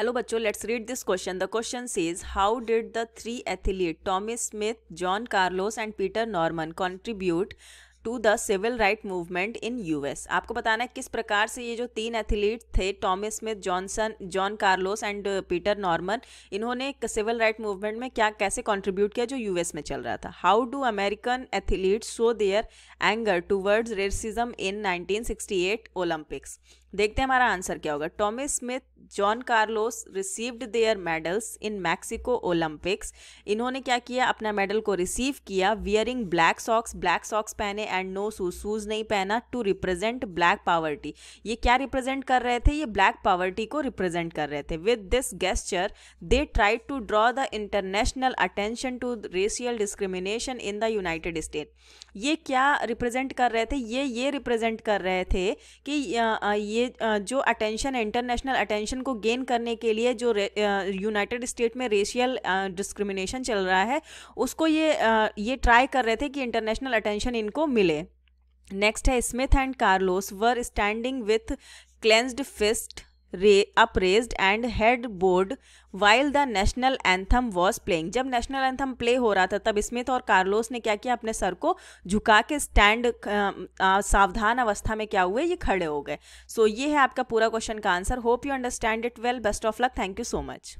hello बच्चों let's read this question the question says how did the three athlete Tommy Smith John Carlos and Peter Norman contribute to the civil right movement in US आपको बताना है किस प्रकार से ये जो तीन एथलीट थे Tommy Smith Johnson John Carlos and Peter Norman इन्होंने सिविल राइट मूवमेंट में क्या कैसे कॉन्ट्रीब्यूट किया जो यूएस में चल रहा था how do American athlete show their anger towards racism in 1968 Olympics देखते हैं हमारा आंसर क्या होगा Tommy Smith John Carlos received their medals in Mexico Olympics इन्होंने क्या किया अपना मेडल को रिसीव किया wearing black socks black socks पहने एंड नो शूज शूज नहीं पहना टू रिप्रेजेंट ब्लैक पावर्टी ये क्या रिप्रेजेंट कर रहे थे ये ब्लैक पावर्टी को रिप्रेजेंट कर रहे थे with this gesture they tried to draw the international attention to racial discrimination in the United State ये क्या रिप्रेजेंट कर रहे थे ये ये रिप्रेजेंट कर रहे थे कि ये जो अटेंशन इंटरनेशनल अटेंशन पोजीशन को गेन करने के लिए जो यूनाइटेड स्टेट में रेशियल डिस्क्रिमिनेशन चल रहा है उसको ये ये ट्राई कर रहे थे कि इंटरनेशनल अटेंशन इनको मिले नेक्स्ट है Smith and Carlos were standing with clenched fist upraised and head bowed while the national anthem was playing जब नेशनल एंथम प्ले हो रहा था तब स्मिथ और कार्लोस ने क्या किया अपने सर को झुका के स्टैंड सावधान अवस्था में क्या हुए ये खड़े हो गए सो so, ये है आपका पूरा क्वेश्चन का answer hope you understand it well best of luck thank you so much